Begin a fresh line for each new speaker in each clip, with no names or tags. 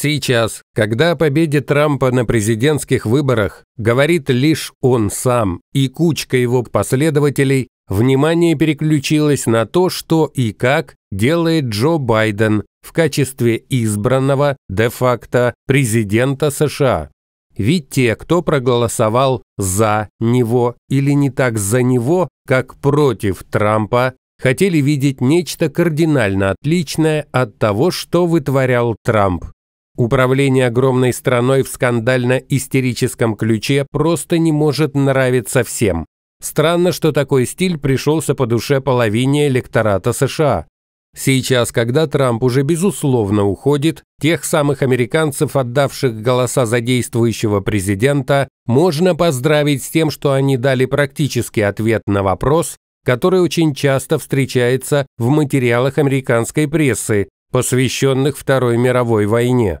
Сейчас, когда о победе Трампа на президентских выборах говорит лишь он сам и кучка его последователей, внимание переключилось на то, что и как делает Джо Байден в качестве избранного де-факто президента США. Ведь те, кто проголосовал за него или не так за него, как против Трампа, хотели видеть нечто кардинально отличное от того, что вытворял Трамп. Управление огромной страной в скандально-истерическом ключе просто не может нравиться всем. Странно, что такой стиль пришелся по душе половине электората США. Сейчас, когда Трамп уже безусловно уходит, тех самых американцев, отдавших голоса за действующего президента, можно поздравить с тем, что они дали практический ответ на вопрос, который очень часто встречается в материалах американской прессы, посвященных Второй мировой войне.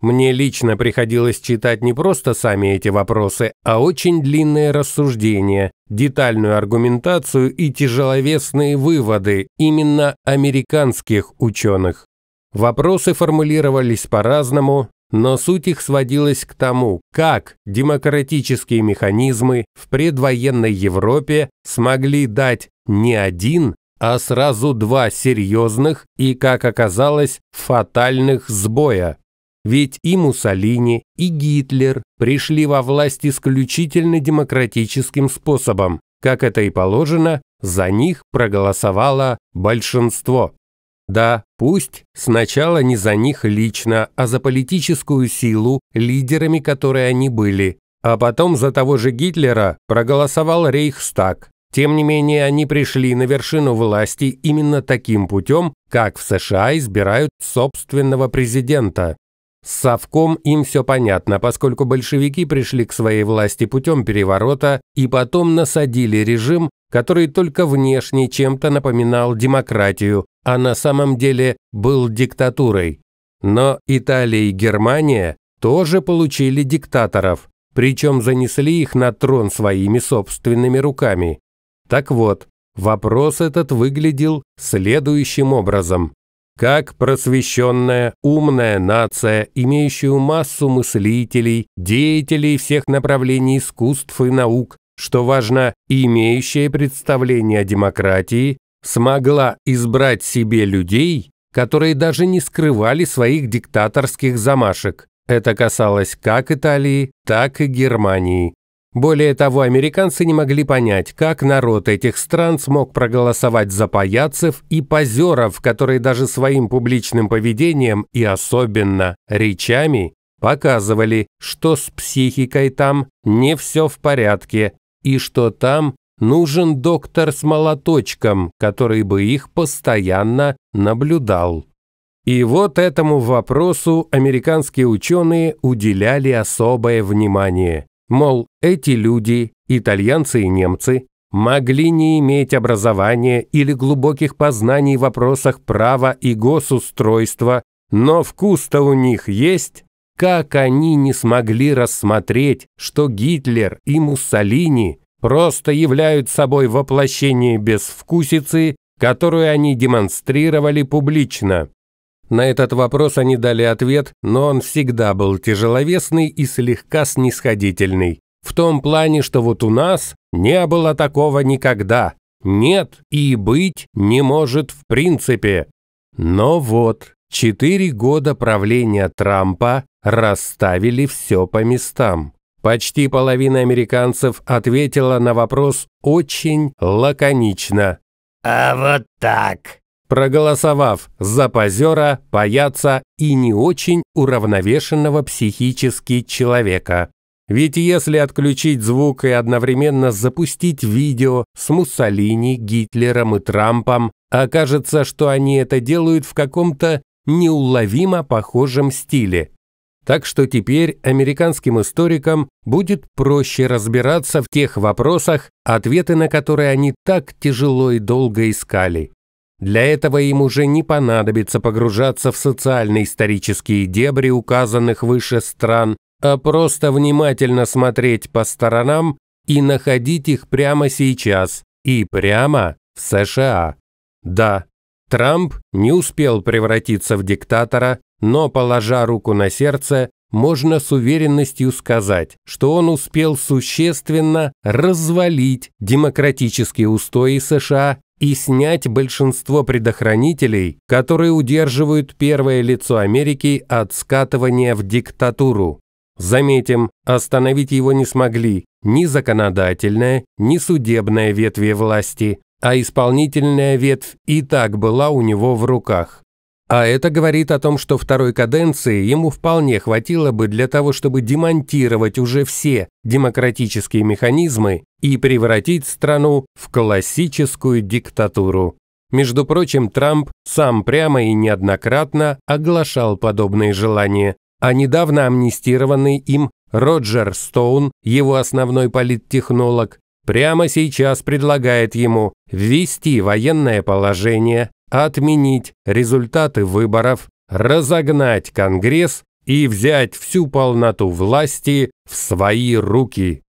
Мне лично приходилось читать не просто сами эти вопросы, а очень длинные рассуждения, детальную аргументацию и тяжеловесные выводы именно американских ученых. Вопросы формулировались по-разному, но суть их сводилась к тому, как демократические механизмы в предвоенной Европе смогли дать не один, а сразу два серьезных и, как оказалось, фатальных сбоя. Ведь и Муссолини, и Гитлер пришли во власть исключительно демократическим способом. Как это и положено, за них проголосовало большинство. Да, пусть сначала не за них лично, а за политическую силу, лидерами которой они были. А потом за того же Гитлера проголосовал Рейхстаг. Тем не менее, они пришли на вершину власти именно таким путем, как в США избирают собственного президента. С Совком им все понятно, поскольку большевики пришли к своей власти путем переворота и потом насадили режим, который только внешне чем-то напоминал демократию, а на самом деле был диктатурой. Но Италия и Германия тоже получили диктаторов, причем занесли их на трон своими собственными руками. Так вот, вопрос этот выглядел следующим образом как просвещенная, умная нация, имеющую массу мыслителей, деятелей всех направлений искусств и наук, что важно, имеющая представление о демократии, смогла избрать себе людей, которые даже не скрывали своих диктаторских замашек. Это касалось как Италии, так и Германии. Более того, американцы не могли понять, как народ этих стран смог проголосовать за паяцев и позеров, которые даже своим публичным поведением и особенно речами показывали, что с психикой там не все в порядке и что там нужен доктор с молоточком, который бы их постоянно наблюдал. И вот этому вопросу американские ученые уделяли особое внимание. Мол, эти люди, итальянцы и немцы, могли не иметь образования или глубоких познаний в вопросах права и госустройства, но вкус-то у них есть. Как они не смогли рассмотреть, что Гитлер и Муссолини просто являются собой воплощение безвкусицы, которую они демонстрировали публично. На этот вопрос они дали ответ, но он всегда был тяжеловесный и слегка снисходительный. В том плане, что вот у нас не было такого никогда. Нет и быть не может в принципе. Но вот, четыре года правления Трампа расставили все по местам. Почти половина американцев ответила на вопрос очень лаконично. «А вот так!» проголосовав за позера, паяца и не очень уравновешенного психически человека. Ведь если отключить звук и одновременно запустить видео с Муссолини, Гитлером и Трампом, окажется, что они это делают в каком-то неуловимо похожем стиле. Так что теперь американским историкам будет проще разбираться в тех вопросах, ответы на которые они так тяжело и долго искали. Для этого им уже не понадобится погружаться в социально-исторические дебри указанных выше стран, а просто внимательно смотреть по сторонам и находить их прямо сейчас и прямо в США. Да, Трамп не успел превратиться в диктатора, но, положа руку на сердце, можно с уверенностью сказать, что он успел существенно развалить демократические устои США и снять большинство предохранителей, которые удерживают первое лицо Америки от скатывания в диктатуру. Заметим, остановить его не смогли ни законодательная, ни судебная ветви власти, а исполнительная ветвь и так была у него в руках. А это говорит о том, что второй каденции ему вполне хватило бы для того, чтобы демонтировать уже все демократические механизмы и превратить страну в классическую диктатуру. Между прочим, Трамп сам прямо и неоднократно оглашал подобные желания, а недавно амнистированный им Роджер Стоун, его основной политтехнолог, прямо сейчас предлагает ему ввести военное положение, отменить результаты выборов, разогнать Конгресс и взять всю полноту власти в свои руки.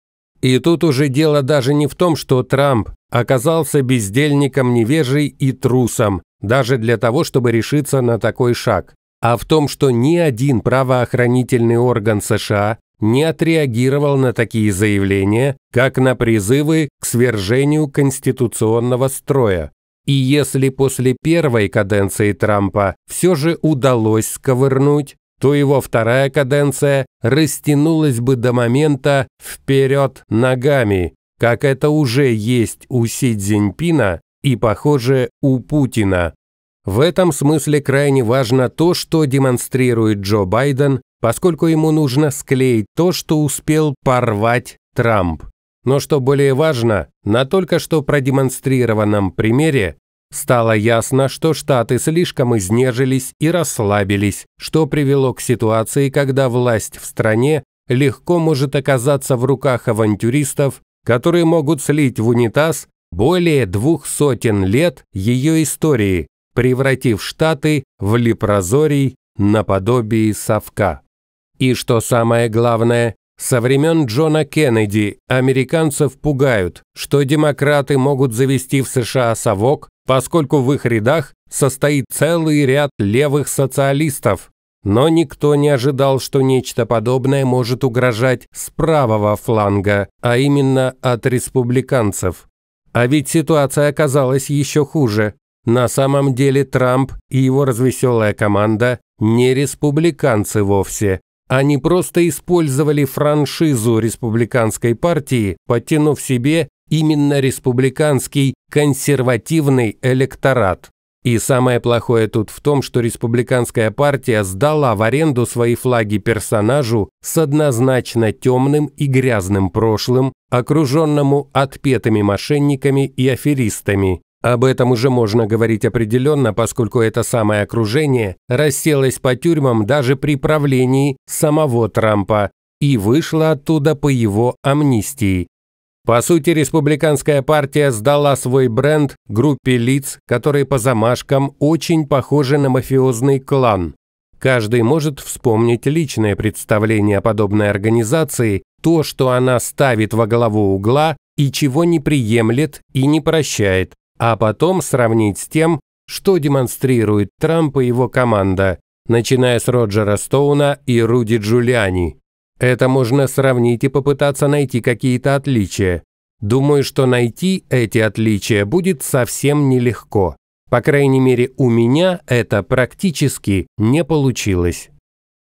И тут уже дело даже не в том, что Трамп оказался бездельником, невежей и трусом, даже для того, чтобы решиться на такой шаг, а в том, что ни один правоохранительный орган США не отреагировал на такие заявления, как на призывы к свержению конституционного строя. И если после первой каденции Трампа все же удалось сковырнуть, то его вторая каденция растянулась бы до момента «вперед ногами», как это уже есть у Си Цзиньпина и, похоже, у Путина. В этом смысле крайне важно то, что демонстрирует Джо Байден, поскольку ему нужно склеить то, что успел порвать Трамп. Но что более важно, на только что продемонстрированном примере стало ясно, что Штаты слишком изнежились и расслабились, что привело к ситуации, когда власть в стране легко может оказаться в руках авантюристов, которые могут слить в унитаз более двух сотен лет ее истории, превратив Штаты в липрозорий наподобие совка. И что самое главное, со времен Джона Кеннеди американцев пугают, что демократы могут завести в США совок, поскольку в их рядах состоит целый ряд левых социалистов. Но никто не ожидал, что нечто подобное может угрожать с правого фланга, а именно от республиканцев. А ведь ситуация оказалась еще хуже. На самом деле Трамп и его развеселая команда не республиканцы вовсе, они просто использовали франшизу республиканской партии, подтянув себе именно республиканский консервативный электорат. И самое плохое тут в том, что республиканская партия сдала в аренду свои флаги персонажу с однозначно темным и грязным прошлым, окруженному отпетыми мошенниками и аферистами, об этом уже можно говорить определенно, поскольку это самое окружение расселось по тюрьмам даже при правлении самого Трампа и вышло оттуда по его амнистии. По сути, республиканская партия сдала свой бренд группе лиц, которые по замашкам очень похожи на мафиозный клан. Каждый может вспомнить личное представление о подобной организации, то, что она ставит во главу угла и чего не приемлет и не прощает а потом сравнить с тем, что демонстрирует Трамп и его команда, начиная с Роджера Стоуна и Руди Джулиани. Это можно сравнить и попытаться найти какие-то отличия. Думаю, что найти эти отличия будет совсем нелегко. По крайней мере, у меня это практически не получилось.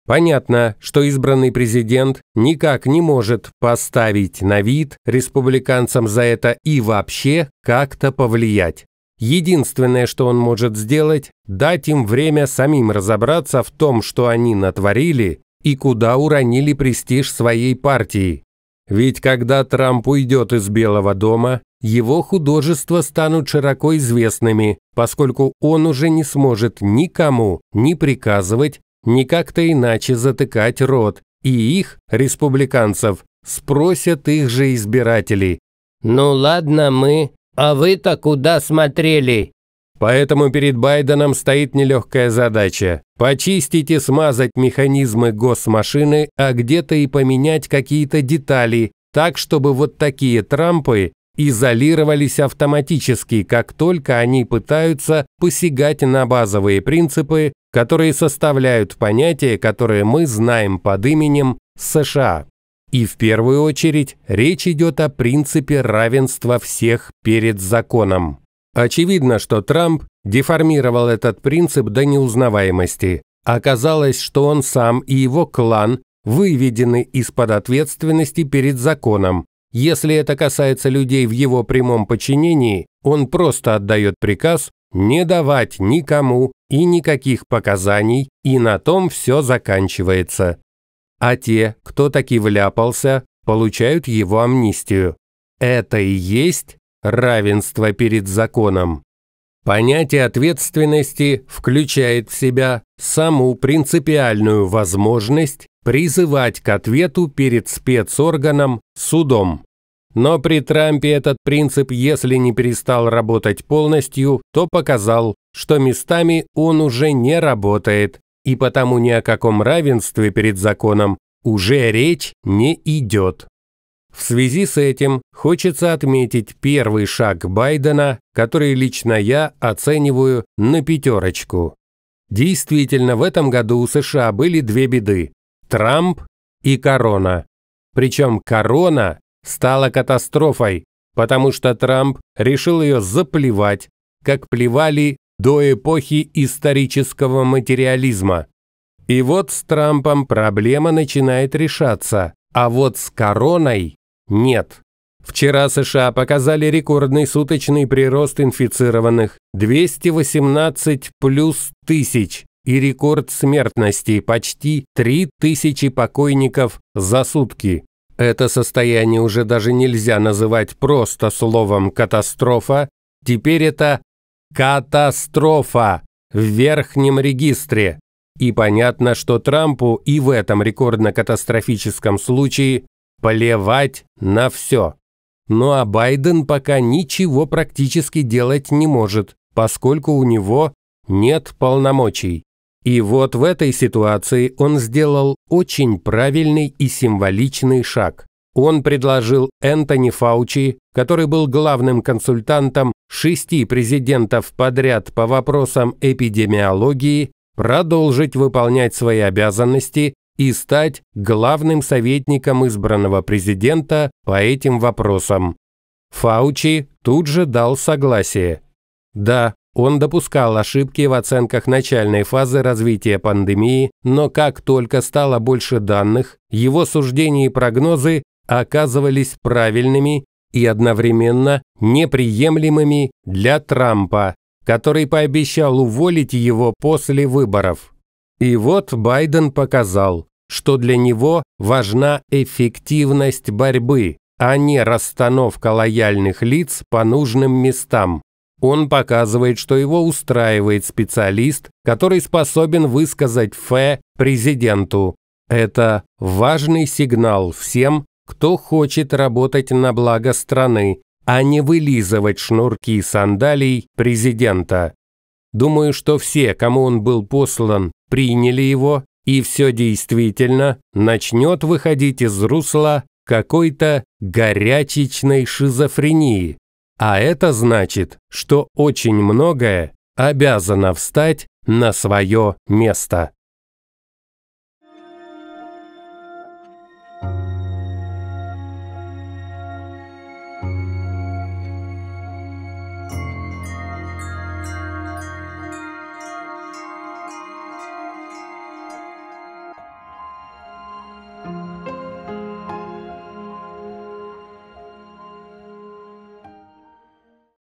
Понятно, что избранный президент никак не может поставить на вид республиканцам за это и вообще как-то повлиять. Единственное, что он может сделать, дать им время самим разобраться в том, что они натворили и куда уронили престиж своей партии. Ведь когда Трамп уйдет из Белого дома, его художества станут широко известными, поскольку он уже не сможет никому ни приказывать, не как-то иначе затыкать рот, и их, республиканцев, спросят их же избирателей. «Ну ладно мы, а вы-то куда смотрели?» Поэтому перед Байденом стоит нелегкая задача – почистить и смазать механизмы госмашины, а где-то и поменять какие-то детали, так чтобы вот такие Трампы изолировались автоматически, как только они пытаются посягать на базовые принципы, которые составляют понятие, которое мы знаем под именем США. И в первую очередь речь идет о принципе равенства всех перед законом. Очевидно, что Трамп деформировал этот принцип до неузнаваемости. Оказалось, что он сам и его клан выведены из-под ответственности перед законом, если это касается людей в его прямом подчинении, он просто отдает приказ не давать никому и никаких показаний, и на том все заканчивается. А те, кто таки вляпался, получают его амнистию. Это и есть равенство перед законом. Понятие ответственности включает в себя саму принципиальную возможность призывать к ответу перед спецорганом судом. Но при Трампе этот принцип, если не перестал работать полностью, то показал, что местами он уже не работает, и потому ни о каком равенстве перед законом уже речь не идет. В связи с этим хочется отметить первый шаг Байдена, который лично я оцениваю на пятерочку. Действительно, в этом году у США были две беды – Трамп и корона. Причем корона стала катастрофой, потому что Трамп решил ее заплевать, как плевали до эпохи исторического материализма. И вот с Трампом проблема начинает решаться, а вот с короной нет. Вчера США показали рекордный суточный прирост инфицированных – 218 плюс тысяч и рекорд смертности – почти 3000 покойников за сутки. Это состояние уже даже нельзя называть просто словом «катастрофа», теперь это «катастрофа» в верхнем регистре. И понятно, что Трампу и в этом рекордно-катастрофическом случае плевать на все. Ну а Байден пока ничего практически делать не может, поскольку у него нет полномочий. И вот в этой ситуации он сделал очень правильный и символичный шаг. Он предложил Энтони Фаучи, который был главным консультантом шести президентов подряд по вопросам эпидемиологии, продолжить выполнять свои обязанности и стать главным советником избранного президента по этим вопросам. Фаучи тут же дал согласие. Да, он допускал ошибки в оценках начальной фазы развития пандемии, но как только стало больше данных, его суждения и прогнозы оказывались правильными и одновременно неприемлемыми для Трампа, который пообещал уволить его после выборов. И вот Байден показал, что для него важна эффективность борьбы, а не расстановка лояльных лиц по нужным местам. Он показывает, что его устраивает специалист, который способен высказать «фе» президенту. Это важный сигнал всем, кто хочет работать на благо страны, а не вылизывать шнурки и сандалий президента. Думаю, что все, кому он был послан, приняли его, и все действительно начнет выходить из русла какой-то горячечной шизофрении, а это значит, что очень многое обязано встать на свое место.